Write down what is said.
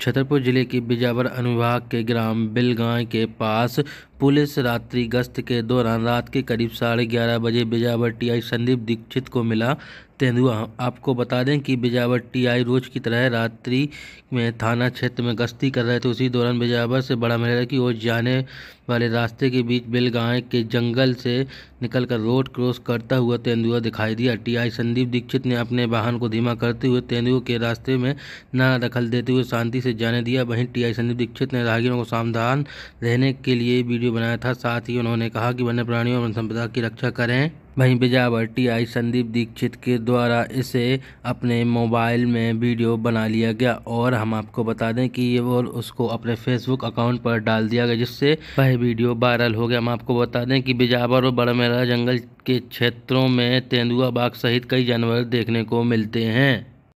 छतरपुर जिले की बिजावर अनुभाग के ग्राम बिलगांव के पास पुलिस रात्रि गश्त के दौरान रात के करीब साढ़े ग्यारह बजे बिजावर टीआई संदीप दीक्षित को मिला तेंदुआ आपको बता दें कि बिजावर टीआई रोज की तरह रात्रि में थाना क्षेत्र में गश्ती कर रहे थे उसी दौरान बिजावर से बड़ा महिला की ओर जाने वाले रास्ते के बीच बेलगांव के जंगल से निकलकर रोड क्रॉस करता हुआ तेंदुआ दिखाई दिया टीआई संदीप दीक्षित ने अपने वाहन को धीमा करते हुए तेंदुओं के रास्ते में न दखल देते हुए शांति से जाने दिया वहीं टीआई संदीप दीक्षित ने राहगीरों को सावधान रहने के लिए वीडियो बनाया था साथ ही उन्होंने कहा कि वन्य प्राणियों और संपदा की रक्षा करें वहीं बिजावरटी आई संदीप दीक्षित के द्वारा इसे अपने मोबाइल में वीडियो बना लिया गया और हम आपको बता दें कि ये और उसको अपने फेसबुक अकाउंट पर डाल दिया गया जिससे वह वीडियो वायरल हो गया हम आपको बता दें कि बिजावर और बड़मेरा जंगल के क्षेत्रों में तेंदुआ बाग सहित कई जानवर देखने को मिलते हैं